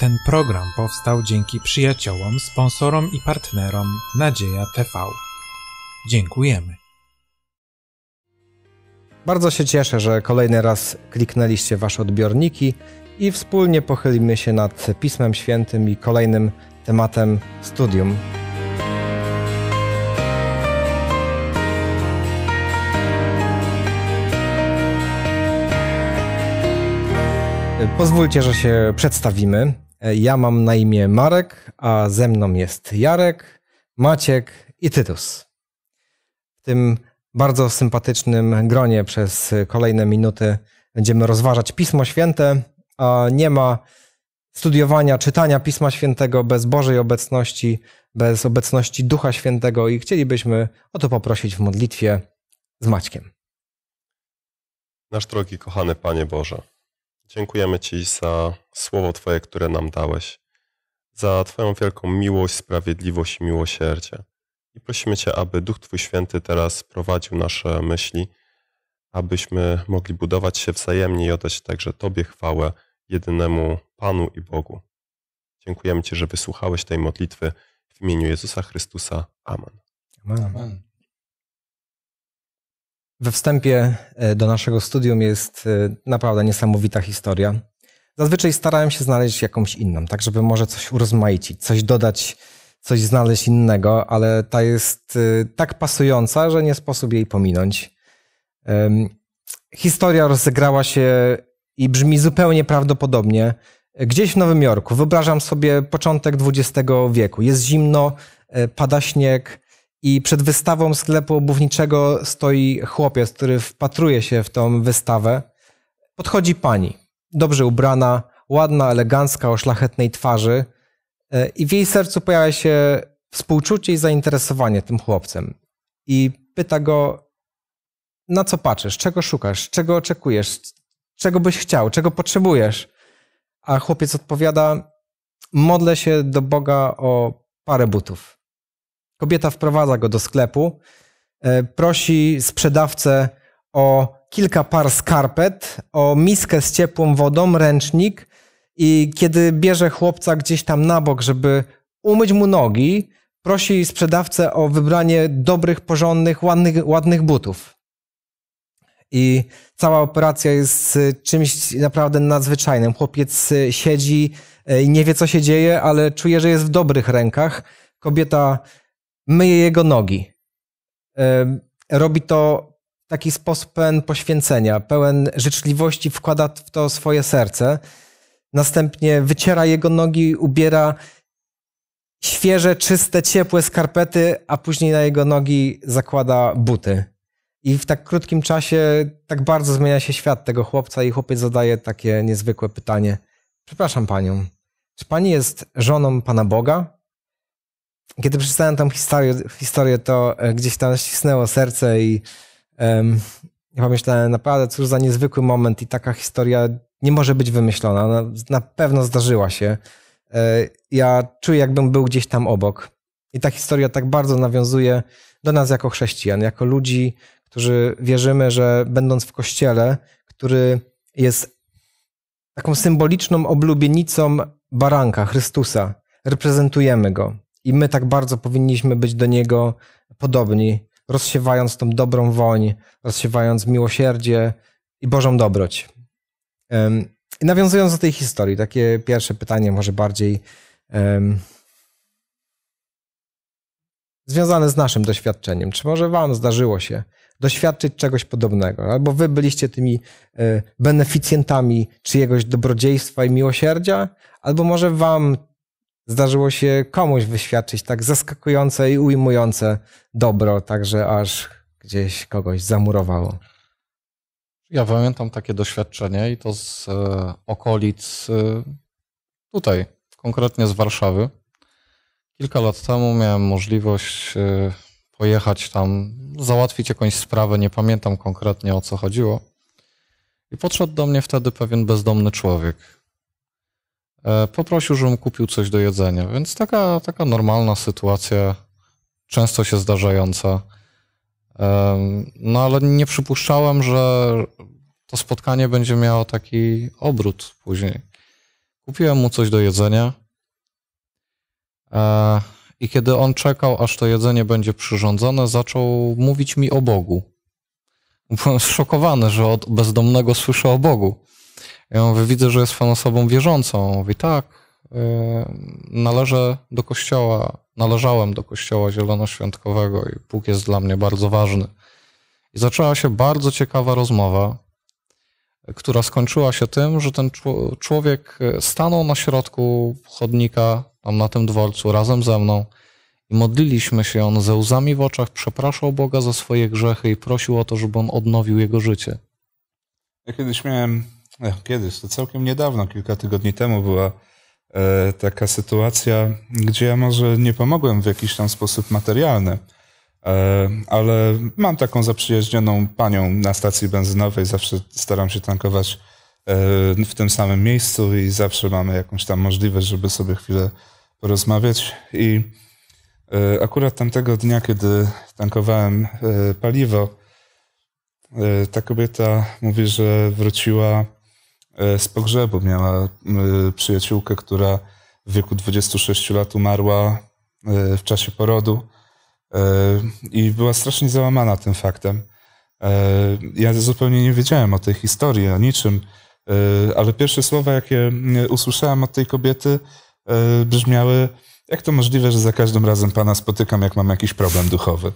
Ten program powstał dzięki przyjaciołom, sponsorom i partnerom Nadzieja TV. Dziękujemy. Bardzo się cieszę, że kolejny raz kliknęliście Wasze odbiorniki i wspólnie pochylimy się nad Pismem Świętym i kolejnym tematem studium. Pozwólcie, że się przedstawimy. E, ja mam na imię Marek, a ze mną jest Jarek, Maciek i Tytus. W tym bardzo sympatycznym gronie przez kolejne minuty będziemy rozważać Pismo Święte, a nie ma studiowania, czytania Pisma Świętego bez Bożej obecności, bez obecności Ducha Świętego i chcielibyśmy o to poprosić w modlitwie z Maćkiem. Nasz drogi, kochany Panie Boże. Dziękujemy Ci za słowo Twoje, które nam dałeś, za Twoją wielką miłość, sprawiedliwość i miłosierdzie. I prosimy Cię, aby Duch Twój Święty teraz prowadził nasze myśli, abyśmy mogli budować się wzajemnie i oddać także Tobie chwałę, jedynemu Panu i Bogu. Dziękujemy Ci, że wysłuchałeś tej modlitwy. W imieniu Jezusa Chrystusa. Amen. Amen. Amen. We wstępie e, do naszego studium jest e, naprawdę niesamowita historia. Zazwyczaj starałem się znaleźć jakąś inną, tak żeby może coś urozmaicić, coś dodać, coś znaleźć innego, ale ta jest e, tak pasująca, że nie sposób jej pominąć. Historia rozegrała się i brzmi zupełnie prawdopodobnie gdzieś w Nowym Jorku. Wyobrażam sobie początek XX wieku. Jest zimno, pada śnieg, i przed wystawą sklepu obuwniczego stoi chłopiec, który wpatruje się w tą wystawę. Podchodzi pani, dobrze ubrana, ładna, elegancka, o szlachetnej twarzy. E, I w jej sercu pojawia się współczucie i zainteresowanie tym chłopcem. I pyta go, na co patrzysz, czego szukasz, czego oczekujesz, czego byś chciał, czego potrzebujesz. A chłopiec odpowiada, modlę się do Boga o parę butów. Kobieta wprowadza go do sklepu, e, prosi sprzedawcę o kilka par skarpet, o miskę z ciepłą wodą, ręcznik i kiedy bierze chłopca gdzieś tam na bok, żeby umyć mu nogi, prosi sprzedawcę o wybranie dobrych, porządnych, ładnych, ładnych butów. I cała operacja jest czymś naprawdę nadzwyczajnym. Chłopiec e, siedzi, e, i nie wie co się dzieje, ale czuje, że jest w dobrych rękach. Kobieta myje jego nogi. Robi to w taki sposób pełen poświęcenia, pełen życzliwości, wkłada w to swoje serce. Następnie wyciera jego nogi, ubiera świeże, czyste, ciepłe skarpety, a później na jego nogi zakłada buty. I w tak krótkim czasie tak bardzo zmienia się świat tego chłopca i chłopiec zadaje takie niezwykłe pytanie. Przepraszam panią, czy pani jest żoną Pana Boga? kiedy przeczytałem tą historię, historię to e, gdzieś tam ścisnęło serce i um, ja pomyślałem, naprawdę, cóż za niezwykły moment i taka historia nie może być wymyślona. na pewno zdarzyła się. E, ja czuję, jakbym był gdzieś tam obok. I ta historia tak bardzo nawiązuje do nas jako chrześcijan, jako ludzi, którzy wierzymy, że będąc w kościele, który jest taką symboliczną oblubienicą baranka, Chrystusa, reprezentujemy go. I my tak bardzo powinniśmy być do niego podobni, rozsiewając tą dobrą woń, rozsiewając miłosierdzie i Bożą dobroć. I nawiązując do tej historii, takie pierwsze pytanie, może bardziej um, związane z naszym doświadczeniem. Czy może Wam zdarzyło się doświadczyć czegoś podobnego? Albo Wy byliście tymi e, beneficjentami czyjegoś dobrodziejstwa i miłosierdzia, albo może Wam zdarzyło się komuś wyświadczyć tak zaskakujące i ujmujące dobro, także aż gdzieś kogoś zamurowało. Ja pamiętam takie doświadczenie i to z e, okolic e, tutaj, konkretnie z Warszawy. Kilka lat temu miałem możliwość e, pojechać tam, załatwić jakąś sprawę, nie pamiętam konkretnie o co chodziło. I podszedł do mnie wtedy pewien bezdomny człowiek. E, poprosił, żebym kupił coś do jedzenia. Więc taka, taka normalna sytuacja, często się zdarzająca. No ale nie przypuszczałem, że to spotkanie będzie miało taki obrót później. Kupiłem mu coś do jedzenia. E, I kiedy on czekał, aż to jedzenie będzie przyrządzone, zaczął mówić mi o Bogu. Byłem zszokowany, że od bezdomnego słyszę o Bogu. Ja mówię, widzę, że jest pan osobą wierzącą. Mówi, tak, y, należę do kościoła, należałem do kościoła zielonoświątkowego i Bóg jest dla mnie bardzo ważny. I zaczęła się bardzo ciekawa rozmowa, która skończyła się tym, że ten człowiek y, stanął na środku chodnika, tam na tym dworcu, razem ze mną i modliliśmy się. On ze łzami w oczach przepraszał Boga za swoje grzechy i prosił o to, żeby on odnowił jego życie. Ja kiedyś miałem Ech, kiedyś, to całkiem niedawno, kilka tygodni temu była e, taka sytuacja, gdzie ja może nie pomogłem w jakiś tam sposób materialny, e, ale mam taką zaprzyjaźnioną panią na stacji benzynowej, zawsze staram się tankować e, w tym samym miejscu i zawsze mamy jakąś tam możliwość, żeby sobie chwilę porozmawiać i e, akurat tamtego dnia, kiedy tankowałem e, paliwo, e, ta kobieta mówi, że wróciła E, z pogrzebu. Miała e, przyjaciółkę, która w wieku 26 lat umarła e, w czasie porodu i była strasznie załamana tym faktem. Ja zupełnie nie wiedziałem o tej historii, o niczym, ale pierwsze słowa, jakie usłyszałem od tej kobiety, brzmiały: Jak to możliwe, że za każdym razem pana spotykam, jak mam jakiś problem duchowy?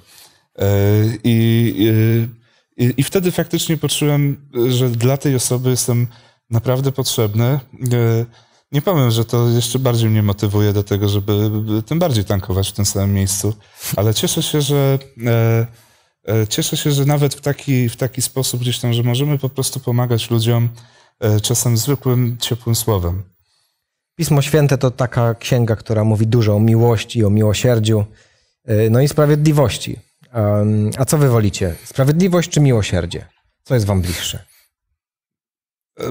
I, i, i wtedy faktycznie poczułem, że dla tej osoby jestem naprawdę potrzebne. E, nie powiem, że to jeszcze bardziej mnie motywuje do tego, żeby tym bardziej tankować w tym samym miejscu, ale cieszę się, że e, e, cieszę się, że nawet w taki, w taki sposób gdzieś tam, że możemy po prostu pomagać ludziom czasem zwykłym, ciepłym słowem. Pismo Święte to taka księga, która mówi dużo o miłości, o miłosierdziu, no i sprawiedliwości. A co wy wolicie? Sprawiedliwość czy miłosierdzie? Co jest wam bliższe?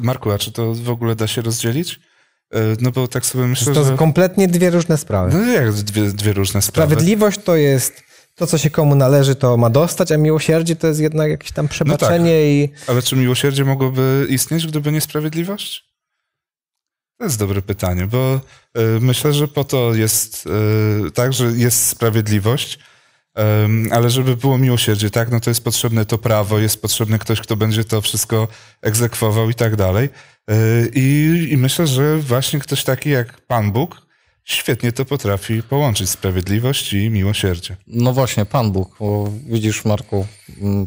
Marku, a czy to w ogóle da się rozdzielić? E, no bo tak sobie myślę, to że... kompletnie dwie różne sprawy. No jak dwie, dwie różne sprawy? Sprawiedliwość to jest to, co się komu należy, to ma dostać, a miłosierdzie to jest jednak jakieś tam przebaczenie no tak. i... Ale czy miłosierdzie mogłoby istnieć, gdyby nie sprawiedliwość? To jest dobre pytanie, bo e, myślę, że po to jest e, tak, że jest sprawiedliwość, ale żeby było miłosierdzie, tak, no to jest potrzebne to prawo, jest potrzebny ktoś, kto będzie to wszystko egzekwował i tak dalej. E, I, I, myślę, że właśnie ktoś taki jak Pan Bóg świetnie to potrafi połączyć, sprawiedliwość i miłosierdzie. No właśnie, Pan Bóg, widzisz Marku,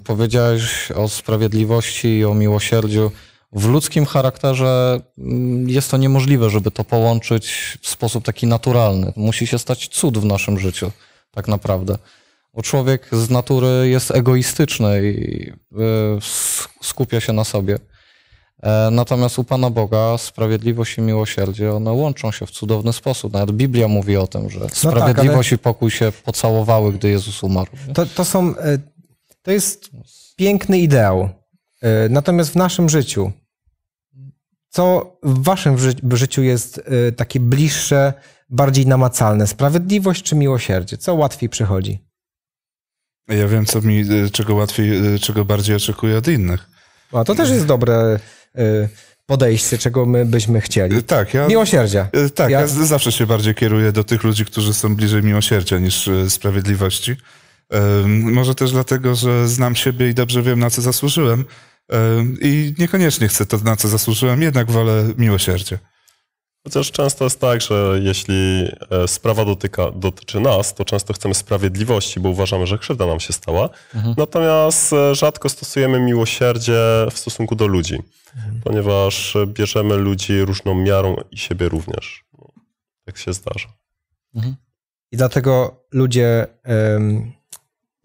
powiedziałeś o sprawiedliwości i o miłosierdziu. W ludzkim charakterze jest to niemożliwe, żeby to połączyć w sposób taki naturalny. Musi się stać cud w naszym życiu, tak naprawdę. Bo człowiek z natury jest egoistyczny i y, skupia się na sobie. E, natomiast u Pana Boga sprawiedliwość i miłosierdzie, one łączą się w cudowny sposób. Nawet Biblia mówi o tym, że no tak, sprawiedliwość i pokój się pocałowały, gdy Jezus umarł. To, to, są, e, to jest piękny ideał. E, natomiast w naszym życiu, co w waszym życiu jest takie bliższe, bardziej namacalne? Sprawiedliwość czy miłosierdzie? Co łatwiej przychodzi? Ja wiem, co mi, e, czego łatwiej, e, czego bardziej oczekuję od innych. A to też jest dobre e, podejście, czego my byśmy chcieli. Tak, ja, Miłosierdzia. Tak, ja... ja zawsze się bardziej kieruję do tych ludzi, którzy są bliżej miłosierdzia niż sprawiedliwości. Może też dlatego, że znam siebie i dobrze wiem, na co zasłużyłem. I niekoniecznie chcę to, na co zasłużyłem, jednak wolę miłosierdzie. Chociaż często jest tak, że jeśli e, sprawa dotyka, dotyczy nas, to często chcemy sprawiedliwości, bo uważamy, że krzywda nam się stała. Mhm. Natomiast e, rzadko stosujemy miłosierdzie w stosunku do ludzi, mhm. ponieważ e, bierzemy ludzi różną miarą i siebie również. Tak się zdarza. Mhm. I dlatego ludzie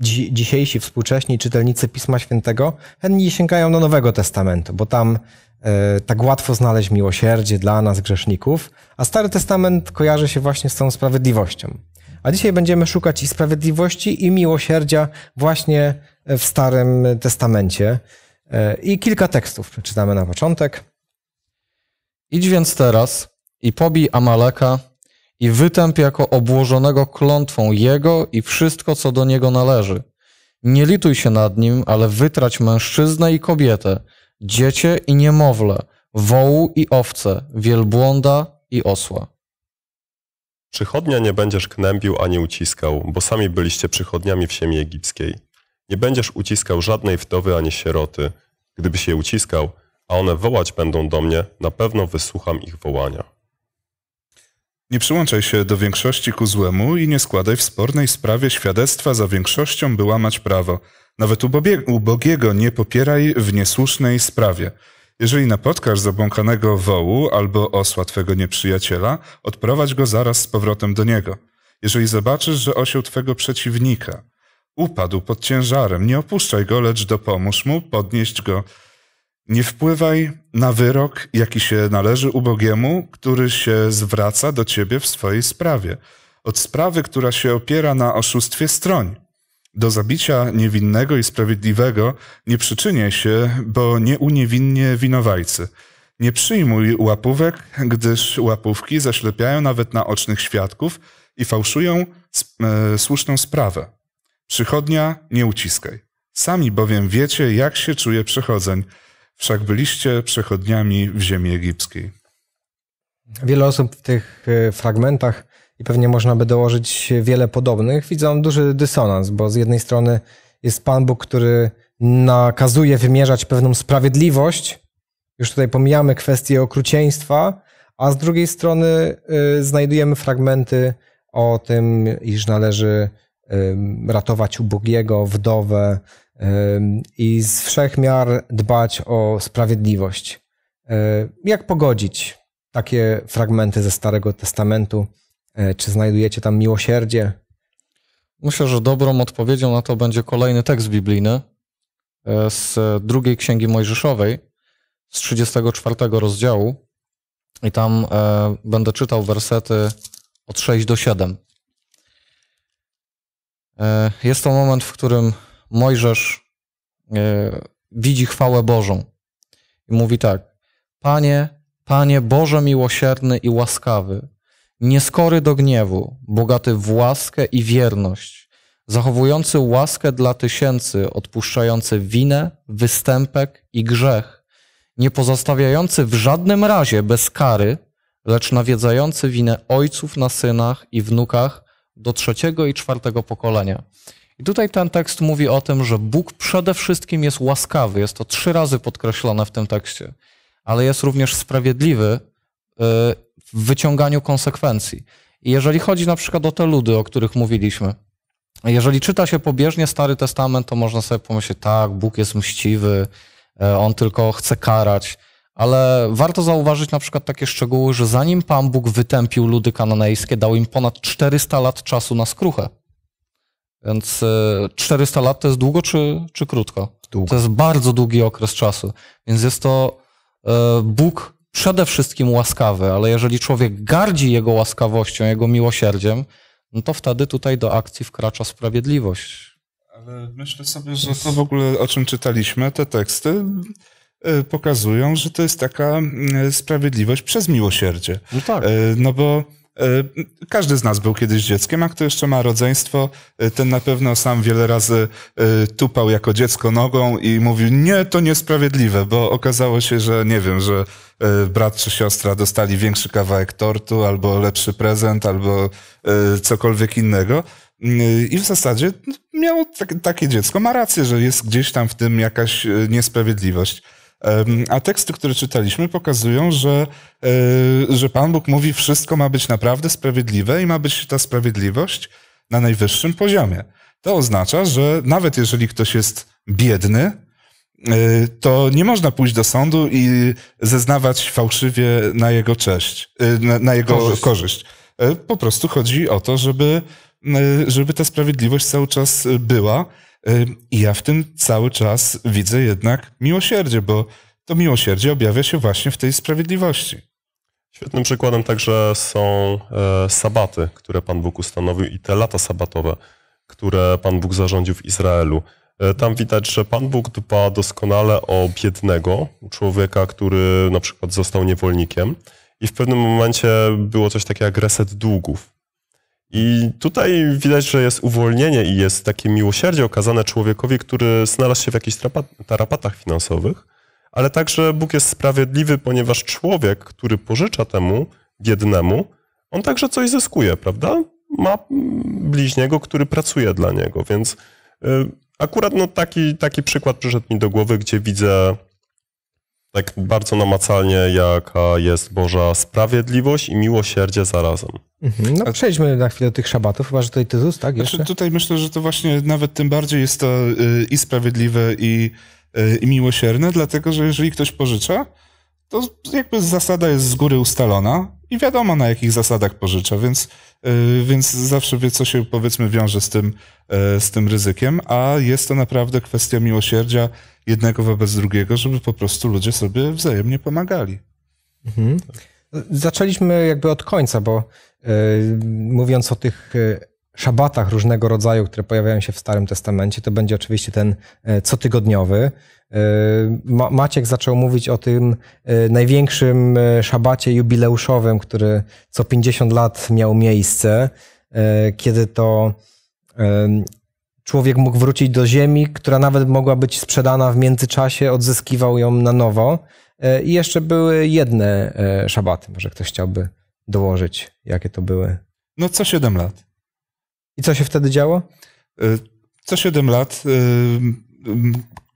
dzi dzisiejsi, współcześni czytelnicy Pisma Świętego chętnie sięgają do Nowego Testamentu, bo tam E, tak łatwo znaleźć miłosierdzie dla nas, grzeszników, a Stary Testament kojarzy się właśnie z tą sprawiedliwością. A dzisiaj będziemy szukać i sprawiedliwości, i miłosierdzia właśnie w Starym Testamencie. E, I kilka tekstów przeczytamy na początek. Idź więc teraz i pobij Amaleka i wytęp jako obłożonego klątwą jego i wszystko, co do niego należy. Nie lituj się nad nim, ale wytrać mężczyznę i kobietę – dziecię i niemowlę, wołu i owce, wielbłąda i osła. Przychodnia nie będziesz knębił ani uciskał, bo sami byliście przychodniami w ziemi egipskiej. Nie będziesz uciskał żadnej wdowy ani sieroty. Gdybyś je uciskał, a one wołać będą do mnie, na pewno wysłucham ich wołania. Nie przyłączaj się do większości ku złemu i nie składaj w spornej sprawie świadectwa za większością, by łamać prawo nawet ubogiego nie popieraj w niesłusznej sprawie. Jeżeli napotkasz zabłąkanego wołu albo osła twego nieprzyjaciela, odprowadź go zaraz z powrotem do niego. Jeżeli zobaczysz, że osioł twego przeciwnika upadł pod ciężarem, nie opuszczaj go, lecz dopomóż mu podnieść go. Nie wpływaj na wyrok, jaki się należy ubogiemu, który się zwraca do ciebie w swojej sprawie. Od sprawy, która się opiera na oszustwie stroń. Do zabicia niewinnego i sprawiedliwego nie przyczynię się, bo nie uniewinnię winowajcy. Nie przyjmuj łapówek, gdyż łapówki zaślepiają nawet naocznych świadków i fałszują e, słuszną sprawę. Przychodnia nie uciskaj. Sami bowiem wiecie, jak się czuje przechodzeń, wszak byliście przechodniami w ziemi egipskiej. Wiele osób w tych e, fragmentach i pewnie można by dołożyć wiele podobnych, widzą duży dysonans, bo z jednej strony jest Pan Bóg, który nakazuje wymierzać pewną sprawiedliwość, już tutaj pomijamy kwestię okrucieństwa, a z drugiej strony y, znajdujemy fragmenty o tym, iż należy ratować ubogiego, wdowę i z wszechmiar dbać o sprawiedliwość. Y, jak pogodzić takie fragmenty ze Starego Testamentu E, czy znajdujecie tam miłosierdzie? Myślę, że dobrą odpowiedzią na to będzie kolejny tekst biblijny e, z drugiej księgi Mojżeszowej, z 34 rozdziału. I tam e, będę czytał wersety od 6 do 7. Jest to moment, w którym Mojżesz widzi chwałę Bożą i mówi tak: Panie, Panie Boże miłosierny i łaskawy, nieskory do gniewu, bogaty w łaskę i wierność, zachowujący łaskę dla tysięcy, odpuszczający winę, występek i grzech, nie pozostawiający w żadnym razie bez kary, lecz nawiedzający winę ojców na synach i wnukach do trzeciego i czwartego pokolenia. I tutaj ten tekst mówi o tym, że Bóg przede wszystkim jest łaskawy, jest to trzy razy podkreślone w tym tekście, ale jest również sprawiedliwy y, w wyciąganiu konsekwencji. I jeżeli chodzi na przykład o te ludy, o których mówiliśmy, jeżeli czyta się pobieżnie Stary Testament, to można sobie pomyśleć, tak, Bóg jest mściwy, e, on tylko chce karać. Ale warto zauważyć na przykład takie szczegóły, że zanim Pan Bóg wytępił ludy kananejskie, dał im ponad 400 lat czasu na skruchę. Więc 400 e, lat to jest długo czy, czy krótko? Długo. To jest bardzo długi okres czasu. Więc jest to e, Bóg przede wszystkim łaskawy, ale jeżeli człowiek gardzi jego łaskawością, jego miłosierdziem, no to wtedy tutaj do akcji wkracza sprawiedliwość. Ale myślę sobie, że to w ogóle, o czym czytaliśmy, te teksty y, pokazują, że to jest taka y, sprawiedliwość przez miłosierdzie. No tak. Y, no bo E, każdy z nas był kiedyś dzieckiem, a kto jeszcze ma rodzeństwo, e, ten na pewno sam wiele razy e, tupał jako dziecko nogą i mówił, nie, to niesprawiedliwe, bo okazało się, że nie wiem, że brat czy siostra dostali większy kawałek tortu, albo lepszy prezent, albo cokolwiek innego. Mm, I w zasadzie no, miało tak, takie dziecko, ma rację, że jest gdzieś tam w tym jakaś niesprawiedliwość. A teksty, które czytaliśmy, pokazują, że, e, że Pan Bóg mówi, wszystko ma być naprawdę sprawiedliwe i ma być ta sprawiedliwość na najwyższym poziomie. To oznacza, że nawet jeżeli ktoś jest biedny, e, to nie można pójść do sądu i zeznawać fałszywie na jego cześć, e, na, na jego korzyść. korzyść. Po prostu chodzi o to, żeby, żeby ta sprawiedliwość cały czas była i ja w tym cały czas widzę jednak miłosierdzie, bo to miłosierdzie objawia się właśnie w tej sprawiedliwości. Świetnym przykładem także są e, sabaty, które Pan Bóg ustanowił i te lata sabatowe, które Pan Bóg zarządził w Izraelu. E, tam widać, że Pan Bóg dba doskonale o biednego człowieka, który na przykład został niewolnikiem i w pewnym momencie było coś takiego jak reset długów. I tutaj widać, że jest uwolnienie i jest takie miłosierdzie okazane człowiekowi, który znalazł się w jakichś tarapatach finansowych, ale także Bóg jest sprawiedliwy, ponieważ człowiek, który pożycza temu biednemu, on także coś zyskuje, prawda? Ma bliźniego, który pracuje dla niego, więc y, akurat no taki, taki przykład przyszedł mi do głowy, gdzie widzę tak bardzo namacalnie, jaka jest Boża sprawiedliwość i miłosierdzie zarazem. Mhm, no przejdźmy na chwilę do tych szabatów, chyba że tutaj Tyzus, tak? Znaczy, jeszcze? Znaczy, tutaj myślę, że to właśnie nawet tym bardziej jest to y, i sprawiedliwe, i, y, i miłosierne, dlatego że jeżeli ktoś pożycza, to jakby zasada jest z góry ustalona i wiadomo na jakich zasadach pożycza, więc, y, więc zawsze wie, co się powiedzmy wiąże z tym, z tym ryzykiem, a jest to naprawdę kwestia miłosierdzia jednego wobec drugiego, żeby po prostu ludzie sobie wzajemnie pomagali. Mhm. Zaczęliśmy jakby od końca, bo yy, mówiąc o tych e, szabatach różnego rodzaju, które pojawiają się w Starym Testamencie, to będzie oczywiście ten e, cotygodniowy. Maciek zaczął mówić o tym największym szabacie jubileuszowym, który co 50 lat miał miejsce, kiedy to człowiek mógł wrócić do ziemi, która nawet mogła być sprzedana w międzyczasie, odzyskiwał ją na nowo. E, I jeszcze były jedne e, szabaty, może ktoś chciałby dołożyć, jakie to były. No co 7 lat. I co się wtedy działo? E, co 7 lat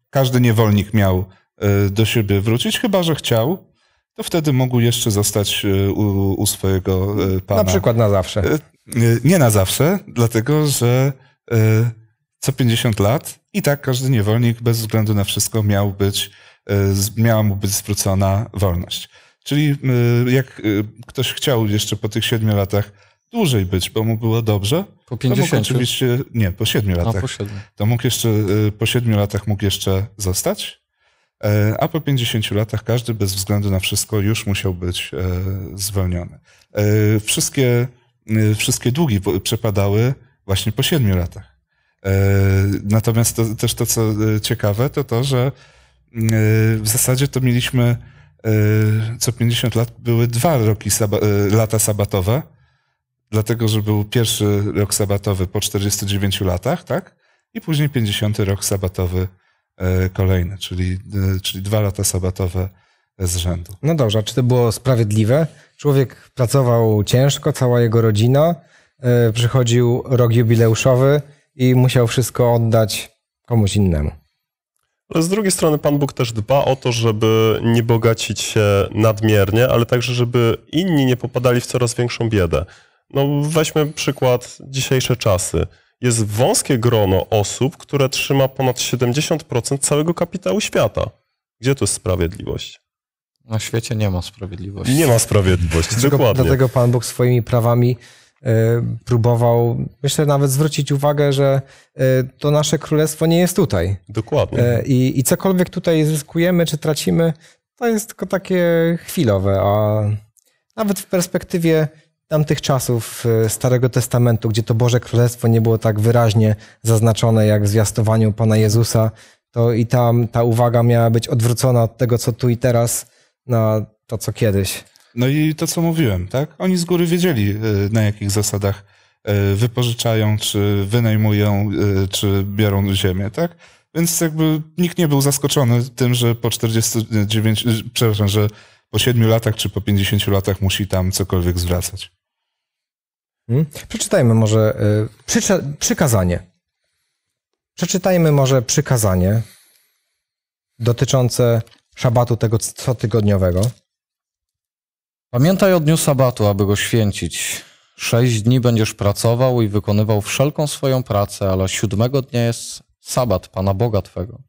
każdy niewolnik miał do siebie wrócić, chyba że chciał, to wtedy mógł jeszcze zostać u, u swojego pana. Na przykład na zawsze. Nie na zawsze, dlatego że co 50 lat i tak każdy niewolnik bez względu na wszystko miał być, e, miała mu być zwrócona wolność. Czyli e, jak e, ktoś chciał jeszcze po tych 7 latach dłużej być, bo mu było dobrze, po 50? To mógł oczywiście, nie, po 7 no, latach. po 7. To mógł jeszcze, po 7 latach mógł jeszcze zostać, a po 50 latach każdy bez względu na wszystko już musiał być zwolniony. Wszystkie, wszystkie długi przepadały właśnie po 7 latach. E, natomiast to, też to, co e, ciekawe, to to, że e, w zasadzie to mieliśmy co 50 lat były dwa roki saba, lata sabatowe, dlatego że był pierwszy rok sabatowy po 49 latach, tak? I później 50 rok sabatowy kolejny, czyli, czyli dwa lata sabatowe z rzędu. No dobrze, a czy to było sprawiedliwe? Człowiek pracował ciężko, cała jego rodzina, przychodził rok jubileuszowy, i musiał wszystko oddać komuś innemu. Ale z drugiej strony Pan Bóg też dba o to, żeby nie bogacić się nadmiernie, ale także, żeby inni nie popadali w coraz większą biedę. No weźmy przykład dzisiejsze czasy. Jest wąskie grono osób, które trzyma ponad 70% całego kapitału świata. Gdzie tu jest sprawiedliwość? Na świecie nie ma sprawiedliwości. Nie ma sprawiedliwości, dlatego, dokładnie. Dlatego Pan Bóg swoimi prawami E, próbował, myślę, nawet zwrócić uwagę, że e, to nasze królestwo nie jest tutaj. Dokładnie. E, I, i cokolwiek tutaj zyskujemy czy tracimy, to jest tylko takie chwilowe, a nawet w perspektywie tamtych czasów Starego Testamentu, gdzie to Boże Królestwo nie było tak wyraźnie zaznaczone jak w zwiastowaniu Pana Jezusa, to i tam ta uwaga miała być odwrócona od tego, co tu i teraz, na to, co kiedyś. No i to, co mówiłem, tak? Oni z góry wiedzieli, e, na jakich zasadach e, wypożyczają, czy wynajmują, e, czy biorą ziemię, tak? Więc jakby nikt nie był zaskoczony tym, że po 49, przepraszam, że po 7 latach czy po 50 latach musi tam cokolwiek zwracać. Hmm? Przeczytajmy może przy, przykazanie. Przeczytajmy może przykazanie dotyczące szabatu tego cotygodniowego. Pamiętaj o dniu sabatu, aby go święcić. Sześć dni będziesz pracował i wykonywał wszelką swoją pracę, ale siódmego dnia jest sabat Pana Boga Twego.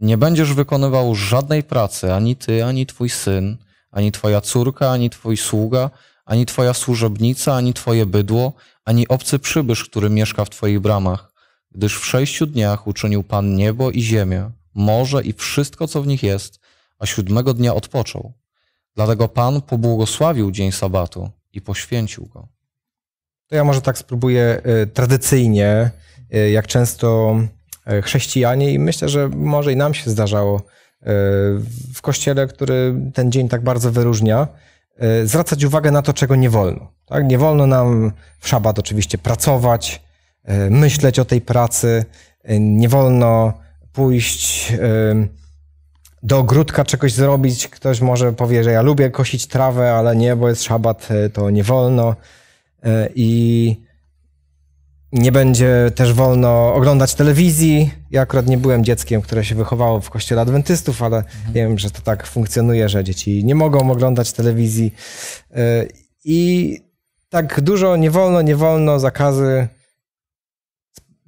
Nie będziesz wykonywał żadnej pracy, ani ty, ani twój syn, ani twoja córka, ani twój sługa, ani twoja służebnica, ani twoje bydło, ani obcy przybysz, który mieszka w twoich bramach, gdyż w sześciu dniach uczynił Pan niebo i ziemię, morze i wszystko, co w nich jest, a siódmego dnia odpoczął. Dlatego Pan pobłogosławił dzień sabatu i poświęcił go. To ja może tak spróbuję e, tradycyjnie, e, jak często e, chrześcijanie, i myślę, że może i nam się zdarzało w kościele, który ten dzień tak bardzo wyróżnia, zwracać uwagę na to, czego nie wolno. Tak? Nie wolno nam w szabat oczywiście pracować, myśleć o tej pracy, nie wolno pójść do ogródka czegoś zrobić. Ktoś może powie, że ja lubię kosić trawę, ale nie, bo jest szabat, e, to nie wolno. E, I nie będzie też wolno oglądać telewizji. Ja akurat nie byłem dzieckiem, które się wychowało w kościele adwentystów, ale mhm. wiem, że to tak funkcjonuje, że dzieci nie mogą oglądać telewizji. E, I tak dużo nie wolno, nie wolno, zakazy.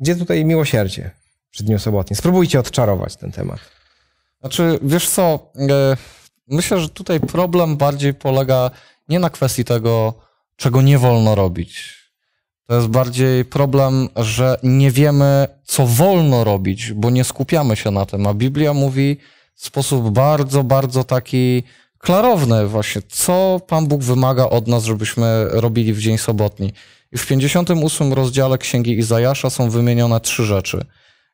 Gdzie tutaj miłosierdzie przy dniu sobotnim? Spróbujcie odczarować ten temat. Znaczy, wiesz co, e, myślę, że tutaj problem bardziej polega nie na kwestii tego, czego nie wolno robić. To jest bardziej problem, że nie wiemy, co wolno robić, bo nie skupiamy się na tym. A Biblia mówi w sposób bardzo, bardzo taki klarowny, właśnie, co Pan Bóg wymaga od nas, żebyśmy robili w dzień sobotni. I w 58 rozdziale Księgi Izajasza są wymienione trzy rzeczy.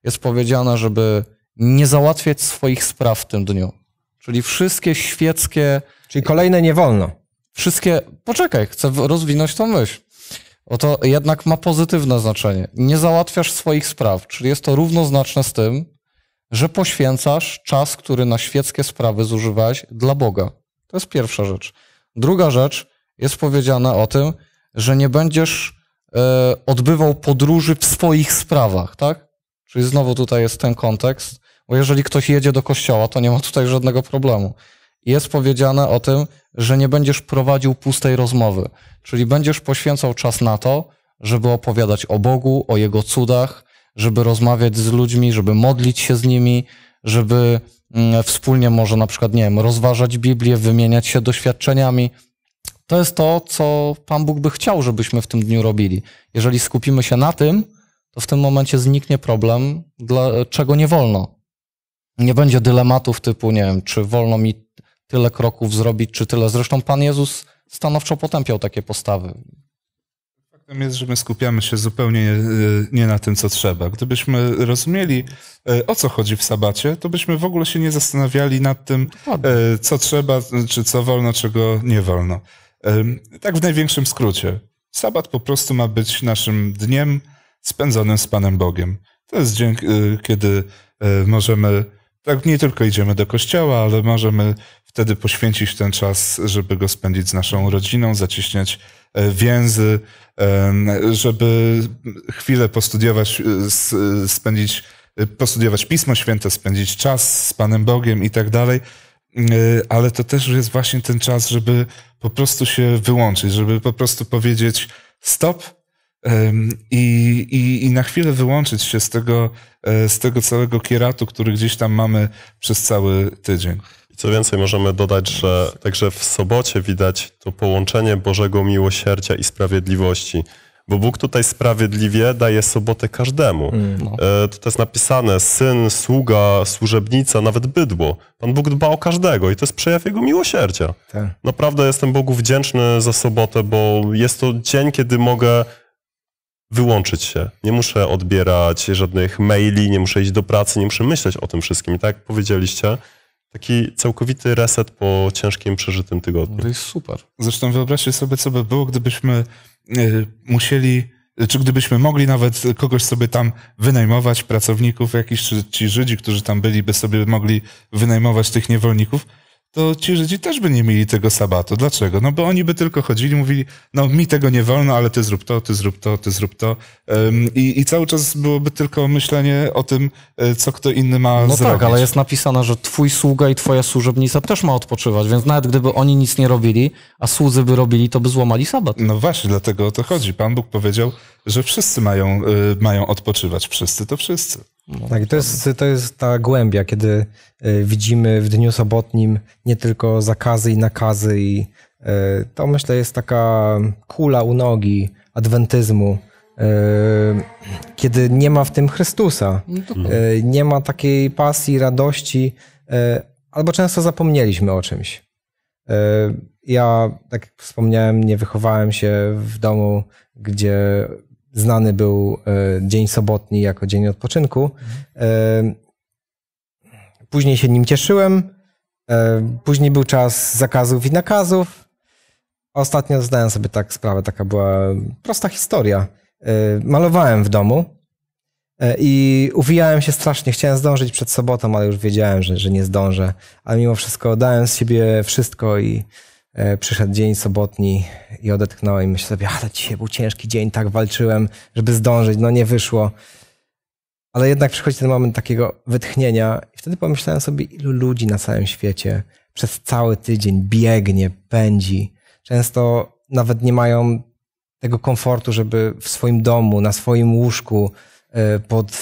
Jest powiedziane, żeby nie załatwiać swoich spraw w tym dniu. Czyli wszystkie świeckie. Czyli kolejne nie wolno. Wszystkie. Poczekaj, chcę rozwinąć tą myśl. Oto jednak ma pozytywne znaczenie. Nie załatwiasz swoich spraw, czyli jest to równoznaczne z tym, że poświęcasz czas, który na świeckie sprawy zużywałeś dla Boga. To jest pierwsza rzecz. Druga rzecz jest powiedziana o tym, że nie będziesz y, odbywał podróży w swoich sprawach, tak? Czyli znowu tutaj jest ten kontekst, bo jeżeli ktoś jedzie do kościoła, to nie ma tutaj żadnego problemu. Jest powiedziane o tym, że nie będziesz prowadził pustej rozmowy, czyli będziesz poświęcał czas na to, żeby opowiadać o Bogu, o Jego cudach, żeby rozmawiać z ludźmi, żeby modlić się z nimi, żeby mm, wspólnie może na przykład, nie wiem, rozważać Biblię, wymieniać się doświadczeniami. To jest to, co Pan Bóg by chciał, żebyśmy w tym dniu robili. Jeżeli skupimy się na tym, to w tym momencie zniknie problem, dla czego nie wolno nie będzie dylematów typu, nie wiem, czy wolno mi tyle kroków zrobić, czy tyle. Zresztą Pan Jezus stanowczo potępiał takie postawy. Faktem jest, że my skupiamy się zupełnie nie, nie na tym, co trzeba. Gdybyśmy rozumieli, e, o co chodzi w sabacie, to byśmy w ogóle się nie zastanawiali nad tym, e, co trzeba, czy co wolno, czego nie wolno. Tak w największym skrócie. Sabat po prostu ma być naszym dniem spędzonym z Panem Bogiem. To jest dzień, e, kiedy możemy tak nie tylko idziemy do kościoła, ale możemy wtedy poświęcić ten czas, żeby go spędzić z naszą rodziną, zaciśniać e, więzy, żeby chwilę postudiować, e, spędzić, e, postudiować Pismo Święte, spędzić czas z Panem Bogiem i tak dalej. Ale to też jest właśnie ten czas, żeby po prostu się wyłączyć, żeby po prostu powiedzieć stop, i, i, I, na chwilę wyłączyć się z tego, e, z tego całego kieratu, który gdzieś tam mamy przez cały tydzień. Co więcej, możemy dodać, że także w sobocie widać to połączenie Bożego miłosierdzia i sprawiedliwości. Bo Bóg tutaj sprawiedliwie daje sobotę każdemu. Mm, no. E, to jest napisane syn, sługa, służebnica, nawet bydło. Pan Bóg dba o każdego i to jest przejaw Jego miłosierdzia. Tak. Naprawdę jestem Bogu wdzięczny za sobotę, bo jest to dzień, kiedy mogę wyłączyć się. Nie muszę odbierać żadnych maili, nie muszę iść do pracy, nie muszę myśleć o tym wszystkim. I tak jak powiedzieliście, taki całkowity reset po ciężkim, przeżytym tygodniu. No to jest super. Zresztą wyobraźcie sobie, co by było, gdybyśmy e, musieli, czy gdybyśmy mogli nawet kogoś sobie tam wynajmować, pracowników jakichś, czy ci Żydzi, którzy tam byli, by sobie mogli wynajmować tych niewolników, to ci Żydzi też by nie mieli tego sabatu. Dlaczego? No bo oni by tylko chodzili, mówili, no mi tego nie wolno, ale ty zrób to, ty zrób to, ty zrób to. Um, i, I cały czas byłoby tylko myślenie o tym, e, co kto inny ma no tak, zrobić. No tak, ale jest napisane, że twój sługa i twoja służebnica też ma odpoczywać, więc nawet gdyby oni nic nie robili, a słudzy by robili, to by złamali sabat. No właśnie, dlatego o to chodzi. Pan Bóg powiedział, że wszyscy mają, e, mają odpoczywać, wszyscy to wszyscy. No, tak, to jest, to jest ta głębia, kiedy e, widzimy w dniu sobotnim nie tylko zakazy i nakazy, i e, to myślę jest taka kula u nogi adwentyzmu, e, kiedy nie ma w tym Chrystusa, no no. nie ma takiej pasji, radości, albo często zapomnieliśmy o czymś. Ja, tak jak wspomniałem, nie wychowałem się w domu, gdzie znany był e, dzień sobotni jako dzień odpoczynku. E, później się nim cieszyłem. E, później był czas zakazów i nakazów. Ostatnio zdałem sobie tak sprawę, taka była prosta historia. Malowałem w domu i uwijałem się strasznie. Chciałem zdążyć przed sobotą, ale już wiedziałem, że, że nie zdążę. Ale mimo wszystko dałem z siebie wszystko i E, przyszedł dzień sobotni i odetchnąłem i myślę sobie, ale dzisiaj był ciężki dzień, tak walczyłem, żeby zdążyć, no nie wyszło. Ale jednak przychodzi ten moment takiego wytchnienia i wtedy pomyślałem sobie, ilu ludzi na całym świecie przez cały tydzień biegnie, pędzi. Często nawet nie mają tego komfortu, żeby w swoim domu, na swoim łóżku, e, pod, e,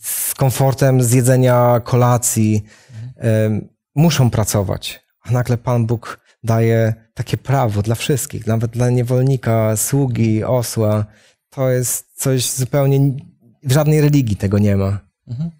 z komfortem zjedzenia kolacji, muszą pracować a nagle Pan Bóg daje takie prawo dla wszystkich, nawet dla niewolnika, sługi, osła. To jest coś zupełnie, w żadnej religii tego nie ma. Mhm.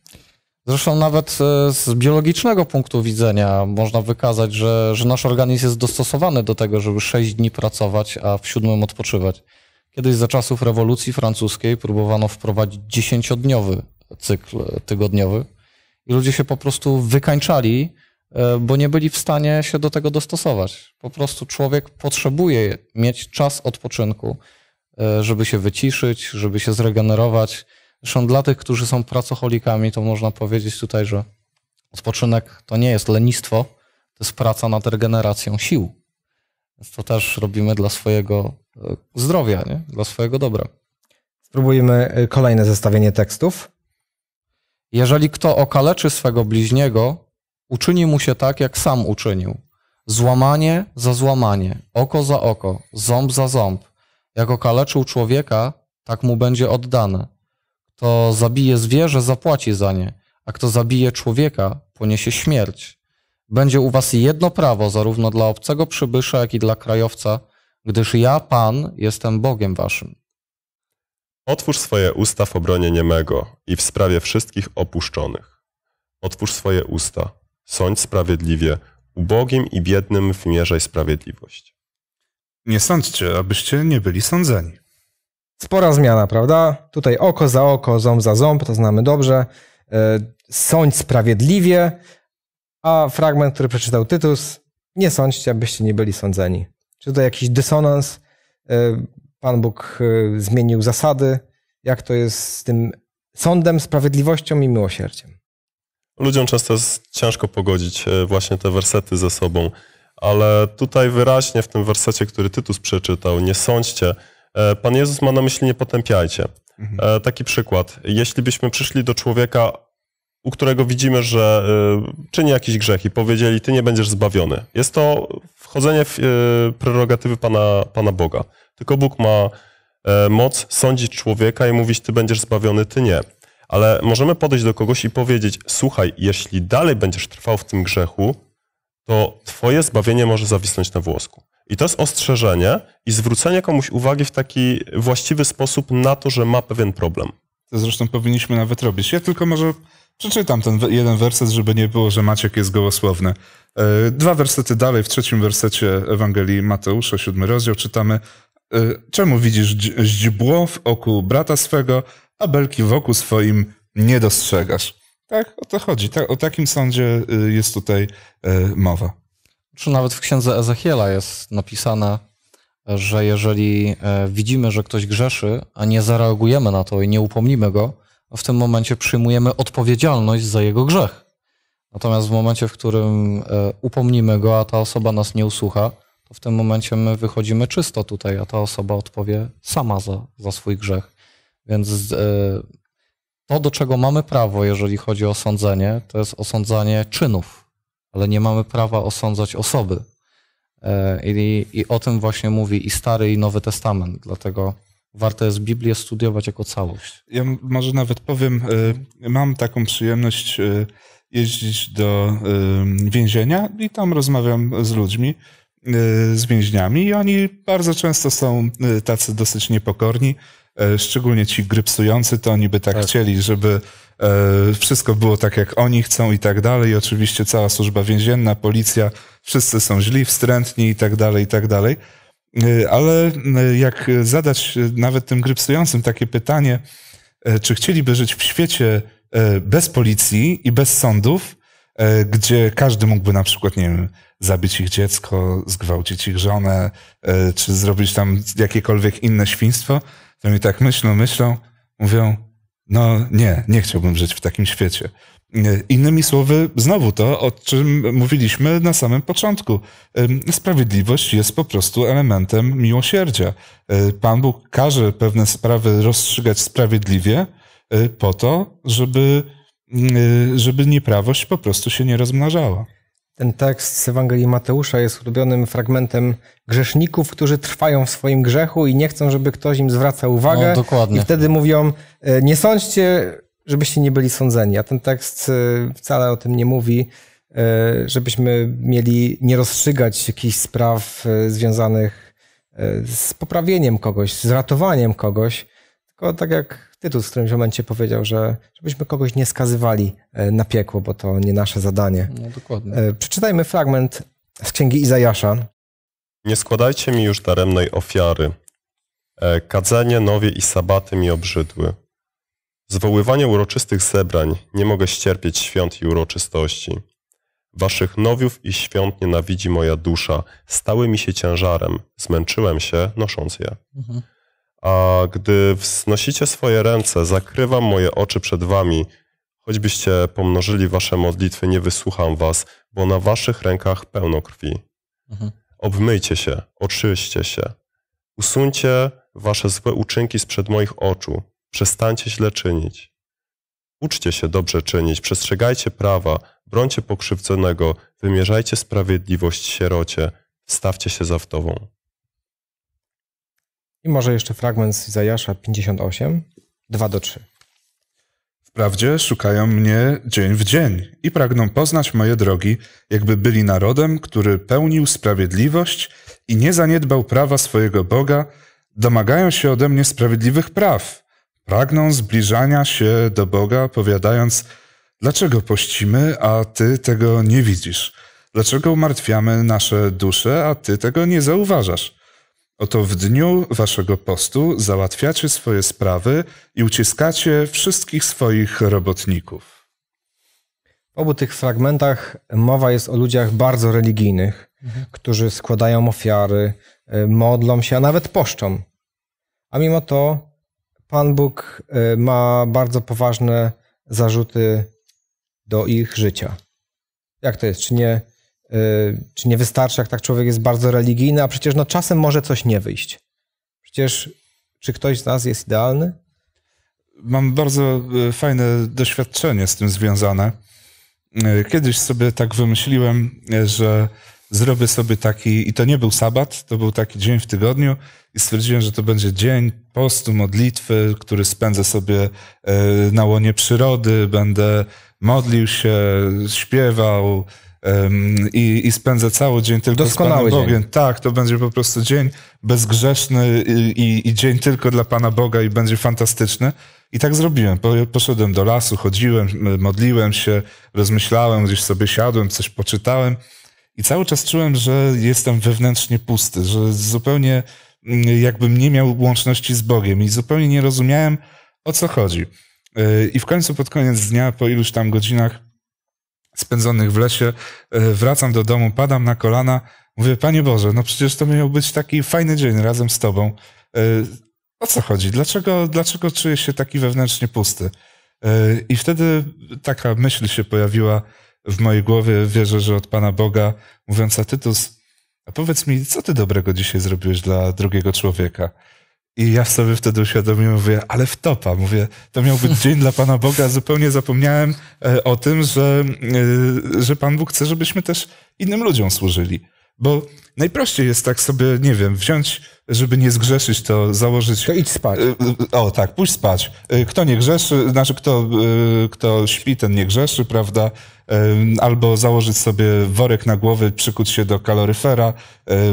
Zresztą nawet e, z biologicznego punktu widzenia można wykazać, że, że nasz organizm jest dostosowany do tego, żeby 6 dni pracować, a w siódmym odpoczywać. Kiedyś za czasów rewolucji francuskiej próbowano wprowadzić dziesięciodniowy cykl e, tygodniowy i ludzie się po prostu wykańczali, E, bo nie byli w stanie się do tego dostosować. Po prostu człowiek potrzebuje mieć czas odpoczynku, e, żeby się wyciszyć, żeby się zregenerować. Zresztą dla tych, którzy są pracocholikami, to można powiedzieć tutaj, że odpoczynek to nie jest lenistwo, to jest praca nad regeneracją sił. Więc to też robimy dla swojego e, zdrowia, nie? dla swojego dobra. Spróbujmy kolejne zestawienie tekstów. Jeżeli kto okaleczy swego bliźniego, uczyni mu się tak, jak sam uczynił. Złamanie za złamanie, oko za oko, ząb za ząb. Jak okaleczył człowieka, tak mu będzie oddane. Kto zabije zwierzę, zapłaci za nie, a kto zabije człowieka, poniesie śmierć. Będzie u was jedno prawo, zarówno dla obcego przybysza, jak i dla krajowca, gdyż ja, Pan, jestem Bogiem waszym. Otwórz swoje usta w obronie niemego i w sprawie wszystkich opuszczonych. Otwórz swoje usta, Sądź sprawiedliwie, ubogim i biednym wymierzaj sprawiedliwość. Nie sądźcie, abyście nie byli sądzeni. Spora zmiana, prawda? Tutaj oko za oko, ząb za ząb, to znamy dobrze. E, sądź sprawiedliwie, a fragment, który przeczytał Tytus, nie sądźcie, abyście nie byli sądzeni. Czy to jakiś dysonans? E, Pan Bóg e, zmienił zasady? Jak to jest z tym sądem, sprawiedliwością i miłosierdziem? Ludziom często jest ciężko pogodzić e, właśnie te wersety ze sobą, ale tutaj wyraźnie w tym wersecie, który Tytus przeczytał, nie sądźcie, e, Pan Jezus ma na myśli nie potępiajcie. Mhm. E, taki przykład. Jeśli byśmy przyszli do człowieka, u którego widzimy, że czyni jakiś grzech i powiedzieli, ty nie będziesz zbawiony. Jest to wchodzenie w prerogatywy Pana, Pana Boga. Tylko Bóg ma moc sądzić człowieka i mówić, ty będziesz zbawiony, ty nie ale możemy podejść do kogoś i powiedzieć: Słuchaj, jeśli dalej będziesz trwał w tym grzechu, to Twoje zbawienie może zawisnąć na włosku. I to jest ostrzeżenie i zwrócenie komuś uwagi w taki właściwy sposób na to, że ma pewien problem. To zresztą powinniśmy nawet robić. Ja tylko może przeczytam ten jeden werset, żeby nie było, że Maciek jest gołosłowny. E, dwa wersety dalej, w trzecim wersecie Ewangelii Mateusza, siódmy rozdział, czytamy e, Czemu widzisz źdźbło w oku brata swego, a belki wokół swoim nie dostrzegasz. Tak, o to chodzi. Ta, o takim sądzie y, jest tutaj y, mowa. Czy nawet w księdze Ezechiela jest napisane, że jeżeli y, widzimy, że ktoś grzeszy, a nie zareagujemy na to i nie upomnimy go, w tym momencie przyjmujemy odpowiedzialność za jego grzech. Natomiast w momencie, w którym upomnimy go, a ta osoba nas nie usłucha, to w tym momencie my wychodzimy czysto tutaj, a ta osoba odpowie sama za, za swój grzech. Więc e, to, do czego mamy prawo, jeżeli chodzi o osądzenie, to jest osądzanie czynów, ale nie mamy prawa osądzać osoby. E, I, I, o tym właśnie mówi i Stary, i Nowy Testament. Dlatego warto jest Biblię studiować jako całość. Ja może nawet powiem, e, mam taką przyjemność jeździć do więzienia i tam rozmawiam z ludźmi, z więźniami i oni bardzo często są tacy dosyć niepokorni E, szczególnie ci grypsujący, to oni tak, tak. chcieli, żeby e, wszystko było tak, jak oni chcą i tak dalej. Oczywiście cała służba więzienna, policja, wszyscy są źli, wstrętni i tak dalej, i tak dalej. E, ale jak zadać nawet tym grypsującym takie pytanie, czy chcieliby żyć w świecie bez policji i bez sądów, gdzie każdy mógłby na przykład, nie wiem, zabić ich dziecko, zgwałcić ich żonę, czy zrobić tam jakiekolwiek inne świństwo, to mi tak myślą, myślą, mówią, no nie, nie chciałbym żyć w takim świecie. E, innymi słowy, znowu to, o czym mówiliśmy na samym początku. Sprawiedliwość jest po prostu elementem miłosierdzia. E, Pan Bóg każe pewne sprawy rozstrzygać sprawiedliwie e, po to, żeby, żeby nieprawość po prostu się nie rozmnażała. Ten tekst z Ewangelii Mateusza jest ulubionym fragmentem grzeszników, którzy trwają w swoim grzechu i nie chcą, żeby ktoś im zwracał uwagę. No, dokładnie. I wtedy mówią, e, nie sądźcie, żebyście nie byli sądzeni. A ten tekst e, wcale o tym nie mówi, e, żebyśmy mieli nie rozstrzygać jakichś spraw związanych z poprawieniem kogoś, z ratowaniem kogoś, tylko tak jak tytuł, w którymś momencie powiedział, że żebyśmy kogoś nie skazywali e, na piekło, bo to nie nasze zadanie. No dokładnie. E, przeczytajmy fragment z księgi Izajasza. Nie składajcie mi już daremnej ofiary. E, kadzenie, nowie i sabaty mi obrzydły. Zwoływanie uroczystych zebrań nie mogę ścierpieć świąt i uroczystości. Waszych nowiów i świąt nienawidzi moja dusza. Stały mi się ciężarem. Zmęczyłem się, nosząc je. Mhm. A gdy wznosicie swoje ręce, zakrywam moje oczy przed wami. Choćbyście pomnożyli wasze modlitwy, nie wysłucham was, bo na waszych rękach pełno krwi. Mhm. Obmyjcie się, oczyście się. Usuńcie wasze złe uczynki sprzed moich oczu. Przestańcie źle czynić. Uczcie się dobrze czynić, przestrzegajcie prawa, brońcie pokrzywdzonego, wymierzajcie sprawiedliwość sierocie, stawcie się za wdową. I może jeszcze fragment z Izajasza 58, 2 do 3. Wprawdzie szukają mnie dzień w dzień i pragną poznać moje drogi, jakby byli narodem, który pełnił sprawiedliwość i nie zaniedbał prawa swojego Boga, domagają się ode mnie sprawiedliwych praw. Pragną zbliżania się do Boga, powiadając: Dlaczego pościmy, a ty tego nie widzisz? Dlaczego umartwiamy nasze dusze, a ty tego nie zauważasz? Oto w dniu waszego postu załatwiacie swoje sprawy i uciskacie wszystkich swoich robotników. W obu tych fragmentach mowa jest o ludziach bardzo religijnych, mhm. którzy składają ofiary, e, modlą się, a nawet poszczą. A mimo to Pan Bóg e, ma bardzo poważne zarzuty do ich życia. Jak to jest? Czy nie Y, czy nie wystarczy, jak tak człowiek jest bardzo religijny, a przecież no czasem może coś nie wyjść. Przecież czy ktoś z nas jest idealny? Mam bardzo y, fajne doświadczenie z tym związane. Y, kiedyś sobie tak wymyśliłem, że zrobię sobie taki, i to nie był sabat, to był taki dzień w tygodniu, i stwierdziłem, że to będzie dzień postu, modlitwy, który spędzę sobie na łonie przyrody, będę modlił się, śpiewał, i, i spędzę cały dzień tylko Doskonały z Panem Bogiem. Dzień. Tak, to będzie po prostu dzień bezgrzeszny i, i, i dzień tylko dla Pana Boga i będzie fantastyczny. I tak zrobiłem. Poszedłem do lasu, chodziłem, modliłem się, rozmyślałem, gdzieś sobie siadłem, coś poczytałem i cały czas czułem, że jestem wewnętrznie pusty, że zupełnie mm, jakbym nie miał łączności z Bogiem i zupełnie nie rozumiałem, o co chodzi. E, I w końcu pod koniec dnia, po iluś tam godzinach, spędzonych w lesie, e, wracam do domu, padam na kolana, mówię, Panie Boże, no przecież to miał być taki fajny dzień razem z Tobą. E, o co chodzi? Dlaczego, dlaczego czuję się taki wewnętrznie pusty? E, I wtedy taka myśl się pojawiła w mojej głowie, wierzę, że od Pana Boga, mówiąca Tytus, a powiedz mi, co ty dobrego dzisiaj zrobiłeś dla drugiego człowieka? I ja sobie wtedy uświadomiłem, mówię, ale wtopa. Mówię, to miał być dzień dla Pana Boga. Zupełnie zapomniałem e, o tym, że, e, że Pan Bóg chce, żebyśmy też innym ludziom służyli. Bo najprościej jest tak sobie, nie wiem, wziąć, żeby nie zgrzeszyć, to założyć. To idź spać. E, o tak, pójdź spać. Kto nie grzeszy, znaczy kto, kto śpi, ten nie grzeszy, prawda? albo założyć sobie worek na głowę, przykuć się do kaloryfera.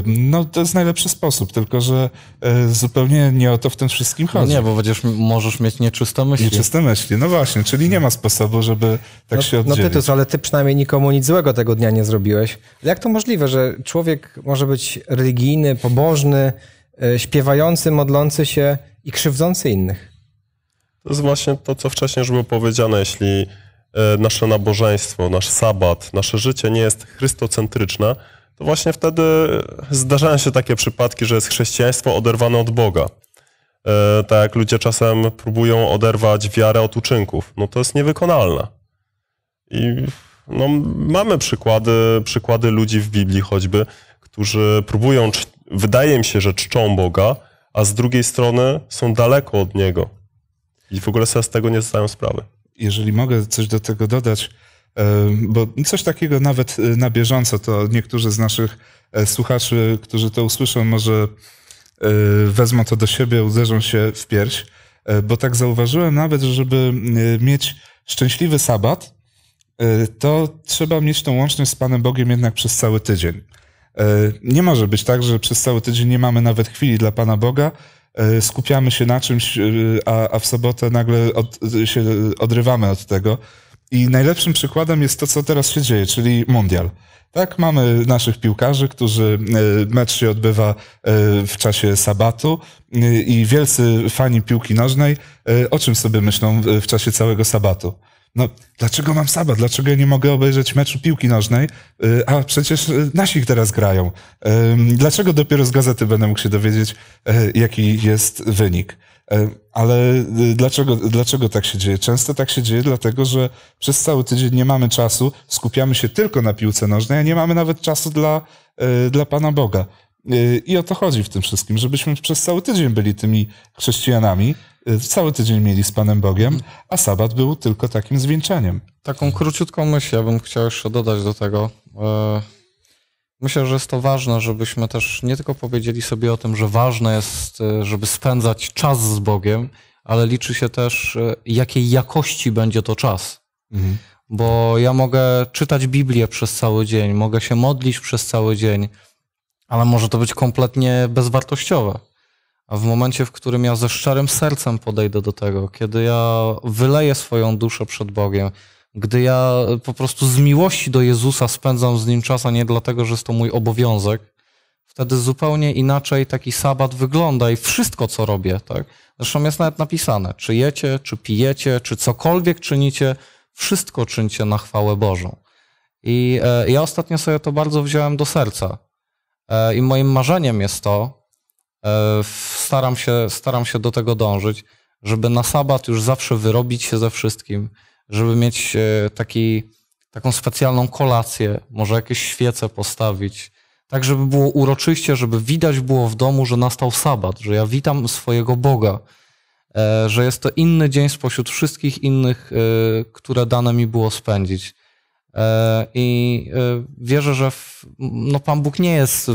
No to jest najlepszy sposób, tylko że e, zupełnie nie o to w tym wszystkim chodzi. No nie, bo przecież możesz mieć nieczyste myśli. Nieczyste myśli, no właśnie, czyli nie ma sposobu, żeby tak no, się no oddzielić. No Tytus, ale ty przynajmniej nikomu nic złego tego dnia nie zrobiłeś. Jak to możliwe, że człowiek może być religijny, pobożny, e, śpiewający, modlący się i krzywdzący innych? To jest właśnie to, co wcześniej już było powiedziane. Jeśli E, nasze nabożeństwo, nasz sabat, nasze życie nie jest chrystocentryczne, to właśnie wtedy zdarzają się takie przypadki, że jest chrześcijaństwo oderwane od Boga. E, tak jak ludzie czasem próbują oderwać wiarę od uczynków. No to jest niewykonalne. I no, mamy przykłady, przykłady ludzi w Biblii choćby, którzy próbują, wydaje mi się, że czczą Boga, a z drugiej strony są daleko od Niego. I w ogóle sobie z tego nie zdają sprawy jeżeli mogę coś do tego dodać, e, bo coś takiego nawet e, na bieżąco, to niektórzy z naszych e, słuchaczy, którzy to usłyszą, może wezmą to do siebie, uderzą się w pierś, bo tak zauważyłem nawet, że żeby mieć szczęśliwy sabat, to trzeba mieć tą łączność z Panem Bogiem jednak przez cały tydzień. Nie może być tak, że przez cały tydzień nie mamy nawet chwili dla Pana Boga, E, skupiamy się na czymś, e, a, a w sobotę nagle od, się odrywamy od tego. I najlepszym przykładem jest to, co teraz się dzieje, czyli mundial. Tak, mamy naszych piłkarzy, którzy e, mecz się odbywa w czasie sabatu i wielcy fani piłki nożnej o czym sobie myślą w czasie całego sabatu? no dlaczego mam sabat, dlaczego ja nie mogę obejrzeć meczu piłki nożnej, y, a przecież y, nasi ich teraz grają. Dlaczego dopiero z gazety będę mógł się dowiedzieć, y, jaki jest wynik? Ale dlaczego, dlaczego tak się dzieje? Często tak się dzieje, dlatego że przez cały tydzień nie mamy czasu, skupiamy się tylko na piłce nożnej, a nie mamy nawet czasu dla, dla Pana Boga. I o to chodzi w tym wszystkim, żebyśmy przez cały tydzień byli tymi chrześcijanami, Y, cały tydzień mieli z Panem Bogiem, a sabat był tylko takim zwieńczeniem. Taką króciutką myśl ja bym chciał jeszcze dodać do tego. E, myślę, że jest to ważne, żebyśmy też nie tylko powiedzieli sobie o tym, że ważne jest, e, żeby spędzać czas z Bogiem, ale liczy się też, e, jakiej jakości będzie to czas. Mhm. Bo ja mogę czytać Biblię przez cały dzień, mogę się modlić przez cały dzień, ale może to być kompletnie bezwartościowe. A w momencie, w którym ja ze szczerym sercem podejdę do tego, kiedy ja wyleję swoją duszę przed Bogiem, gdy ja po prostu z miłości do Jezusa spędzam z Nim czas, a nie dlatego, że jest to mój obowiązek, wtedy zupełnie inaczej taki sabat wygląda i wszystko, co robię, tak? Zresztą jest nawet napisane, czy jecie, czy pijecie, czy cokolwiek czynicie, wszystko czyńcie na chwałę Bożą. I e, ja ostatnio sobie to bardzo wziąłem do serca. E, I moim marzeniem jest to, E, staram się, staram się do tego dążyć, żeby na sabat już zawsze wyrobić się ze wszystkim, żeby mieć e, taki, taką specjalną kolację, może jakieś świece postawić, tak żeby było uroczyście, żeby widać było w domu, że nastał sabat, że ja witam swojego Boga, e, że jest to inny dzień spośród wszystkich innych, które dane mi było spędzić. E, I e, wierzę, że w, no Pan Bóg nie jest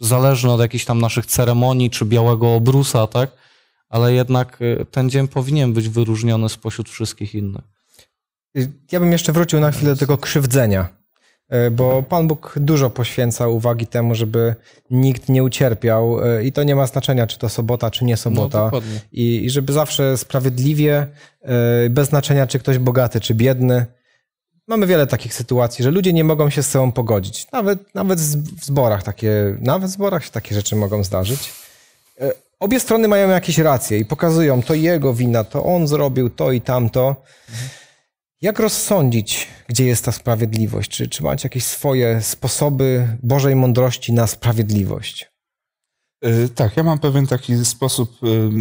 zależny od jakichś tam naszych ceremonii czy białego obrusa, tak? Ale jednak e, ten dzień powinien być wyróżniony spośród wszystkich innych. Ja bym jeszcze wrócił na chwilę do tego krzywdzenia, bo Pan Bóg dużo poświęca uwagi temu, żeby nikt nie ucierpiał i to nie ma znaczenia, czy to sobota, czy nie sobota. No, I, I żeby zawsze sprawiedliwie, bez znaczenia, czy ktoś bogaty, czy biedny, mamy wiele takich sytuacji, że ludzie nie mogą się z sobą pogodzić. Nawet, nawet w zborach takie, nawet w zborach się takie rzeczy mogą zdarzyć. E, obie strony mają jakieś racje i pokazują to jego wina, to on zrobił to i tamto. Jak rozsądzić, gdzie jest ta sprawiedliwość? Czy, czy macie jakieś swoje sposoby Bożej mądrości na sprawiedliwość? E, tak, ja mam pewien taki sposób,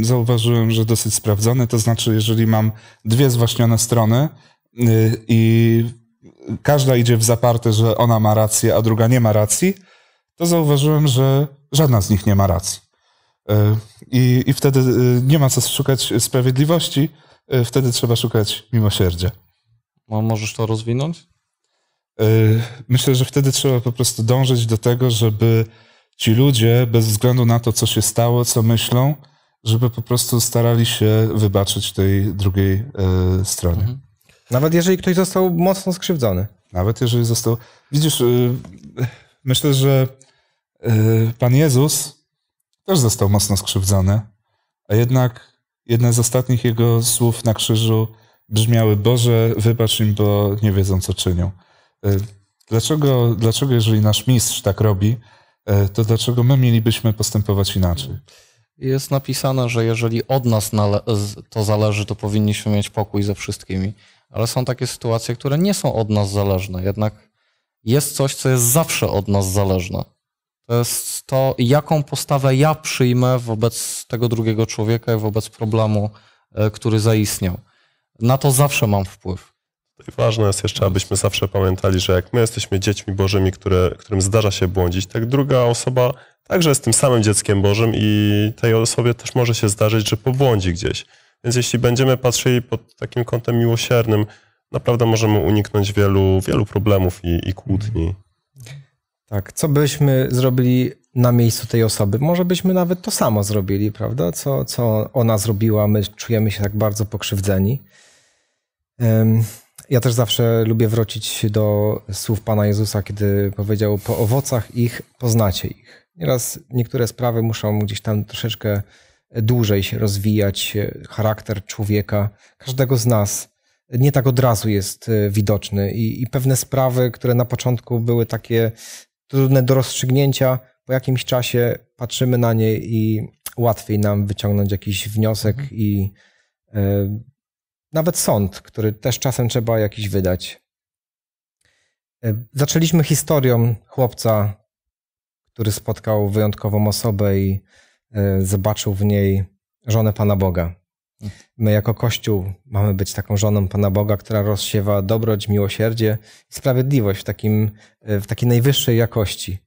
e, zauważyłem, że dosyć sprawdzony, to znaczy, jeżeli mam dwie zwaśnione strony, Y, i każda idzie w zaparte, że ona ma rację, a druga nie ma racji, to zauważyłem, że żadna z nich nie ma racji. Y, I, i wtedy y, nie ma co szukać sprawiedliwości, wtedy trzeba szukać miłosierdzia. A możesz to rozwinąć? Myślę, że wtedy trzeba po prostu dążyć do tego, żeby ci ludzie, bez względu na to, co się stało, co myślą, żeby po prostu starali się wybaczyć tej drugiej stronie. Mhm. Nawet jeżeli ktoś został mocno skrzywdzony. Nawet jeżeli został. Widzisz, y, myślę, że y, Pan Jezus też został mocno skrzywdzony, a jednak jedne z ostatnich jego słów na krzyżu brzmiały: Boże, wybacz im, bo nie wiedzą, co czynią. Y, dlaczego, dlaczego jeżeli nasz mistrz tak robi, to dlaczego my mielibyśmy postępować inaczej? Jest napisane, że jeżeli od nas to zależy, to powinniśmy mieć pokój ze wszystkimi ale są takie sytuacje, które nie są od nas zależne. Jednak jest coś, co jest zawsze od nas zależne. To jest to, jaką postawę ja przyjmę wobec tego drugiego człowieka i wobec problemu, e, który zaistniał. Na to zawsze mam wpływ. Ważne jest jeszcze, abyśmy zawsze pamiętali, że jak my jesteśmy dziećmi bożymi, które, którym zdarza się błądzić, tak druga osoba także jest tym samym dzieckiem bożym i tej osobie też może się zdarzyć, że pobłądzi gdzieś. Więc jeśli będziemy patrzyli pod takim kątem miłosiernym, naprawdę możemy uniknąć wielu, wielu problemów i, i kłótni. Tak, co byśmy zrobili na miejscu tej osoby? Może byśmy nawet to samo zrobili, prawda? Co, co ona zrobiła, my czujemy się tak bardzo pokrzywdzeni. Ja też zawsze lubię wrócić do słów Pana Jezusa, kiedy powiedział: Po owocach ich poznacie ich. Nieraz niektóre sprawy muszą gdzieś tam troszeczkę dłużej się rozwijać, e, charakter człowieka, każdego z nas nie tak od razu jest e, widoczny i, i pewne sprawy, które na początku były takie trudne do rozstrzygnięcia, po jakimś czasie patrzymy na nie i łatwiej nam wyciągnąć jakiś wniosek mhm. i e, nawet sąd, który też czasem trzeba jakiś wydać. Zaczęliśmy historią chłopca, który spotkał wyjątkową osobę i E, zobaczył w niej żonę Pana Boga. My jako Kościół mamy być taką żoną Pana Boga, która rozsiewa dobroć, miłosierdzie i sprawiedliwość w, takim, e, w takiej najwyższej jakości.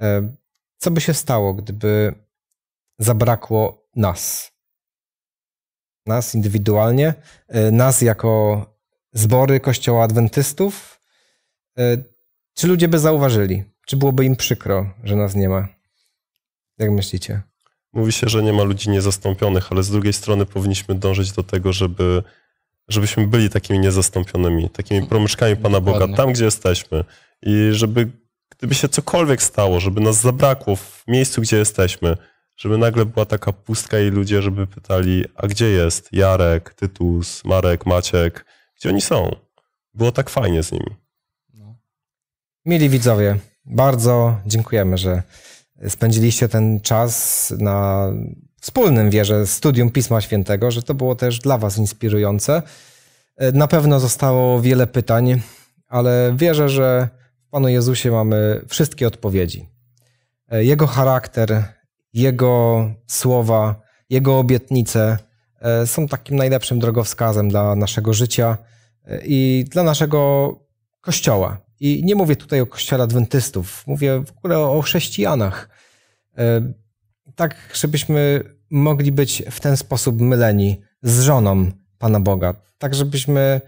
E, co by się stało, gdyby zabrakło nas? Nas indywidualnie, nas jako zbory Kościoła Adwentystów? Czy ludzie by zauważyli? Czy byłoby im przykro, że nas nie ma? Jak myślicie? mówi się, że nie ma ludzi niezastąpionych, ale z drugiej strony powinniśmy dążyć do tego, żeby, żebyśmy byli takimi niezastąpionymi, takimi mm. promyszkami Pana Boga, tam gdzie jesteśmy. I żeby, gdyby się cokolwiek stało, żeby nas zabrakło w miejscu, gdzie jesteśmy, żeby nagle była taka pustka i ludzie, żeby pytali, a gdzie jest Jarek, Tytus, Marek, Maciek, gdzie oni są? Było tak fajnie z nimi. No. Mili widzowie, bardzo dziękujemy, że spędziliście ten czas na wspólnym, wierzę, studium Pisma Świętego, że to było też dla Was inspirujące. E, na pewno zostało wiele pytań, ale wierzę, że w Panu Jezusie mamy wszystkie odpowiedzi. E, Jego charakter, Jego słowa, Jego obietnice e, są takim najlepszym drogowskazem dla naszego życia i dla naszego Kościoła. I nie mówię tutaj o Kościele Adwentystów, mówię w ogóle o chrześcijanach, E, tak, żebyśmy mogli być w ten sposób myleni z żoną Pana Boga. Tak, żebyśmy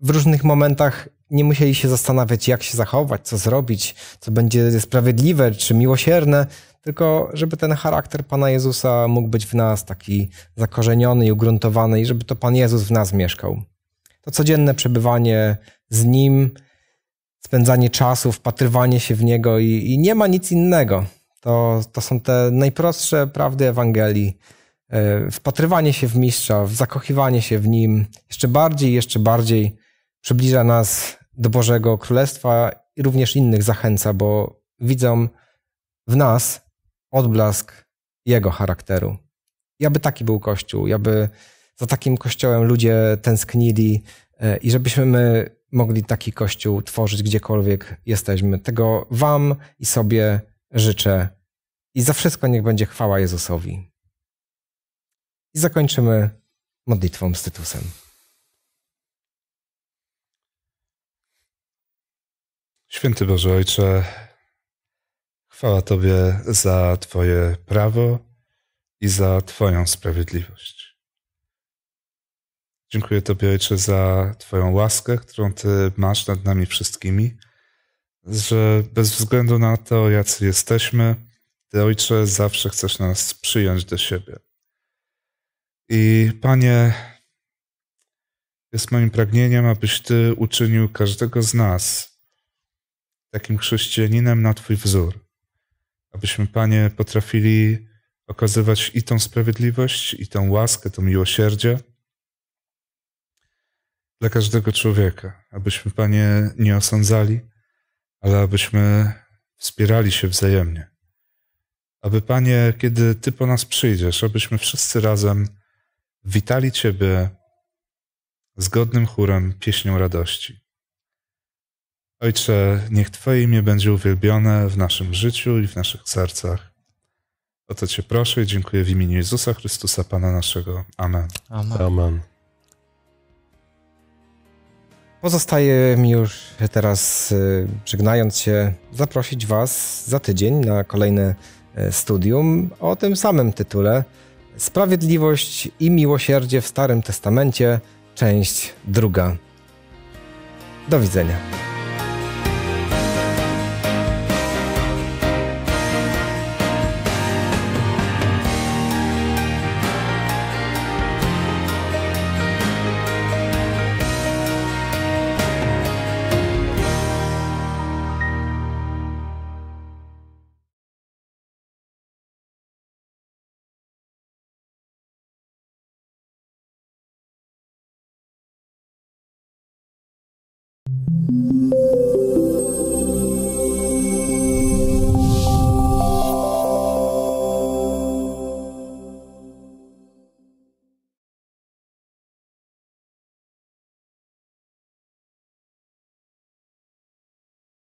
w różnych momentach nie musieli się zastanawiać, jak się zachować, co zrobić, co będzie sprawiedliwe czy miłosierne, tylko żeby ten charakter Pana Jezusa mógł być w nas taki zakorzeniony i ugruntowany, i żeby to Pan Jezus w nas mieszkał. To codzienne przebywanie z Nim, spędzanie czasu, wpatrywanie się w Niego i, i nie ma nic innego. To, to są te najprostsze prawdy Ewangelii. E, wpatrywanie się w mistrza, zakochiwanie się w nim jeszcze bardziej, jeszcze bardziej przybliża nas do Bożego Królestwa i również innych zachęca, bo widzą w nas odblask Jego charakteru. I aby taki był Kościół, i aby za takim Kościołem ludzie tęsknili e, i żebyśmy my mogli taki Kościół tworzyć gdziekolwiek jesteśmy. Tego Wam i sobie życzę i za wszystko niech będzie chwała Jezusowi. I zakończymy modlitwą z Tytusem. Święty Boże Ojcze, chwała Tobie za Twoje prawo i za Twoją sprawiedliwość. Dziękuję Tobie Ojcze za Twoją łaskę, którą Ty masz nad nami wszystkimi że bez względu na to, jacy jesteśmy, Ty, Ojcze, zawsze chcesz nas przyjąć do siebie. I Panie, jest moim pragnieniem, abyś Ty uczynił każdego z nas takim chrześcijaninem na Twój wzór. Abyśmy, Panie, potrafili okazywać i tą sprawiedliwość, i tą łaskę, to miłosierdzie dla każdego człowieka. Abyśmy, Panie, nie osądzali, ale abyśmy wspierali się wzajemnie. Aby, Panie, kiedy Ty po nas przyjdziesz, abyśmy wszyscy razem witali Ciebie zgodnym chórem, pieśnią radości. Ojcze, niech Twoje imię będzie uwielbione w naszym życiu i w naszych sercach. O to Cię proszę i dziękuję w imieniu Jezusa Chrystusa, Pana naszego. Amen. Amen. Amen. Pozostaje mi już teraz, żegnając y, się, zaprosić Was za tydzień na kolejne e, studium o tym samym tytule Sprawiedliwość i miłosierdzie w Starym Testamencie, część druga. Do widzenia.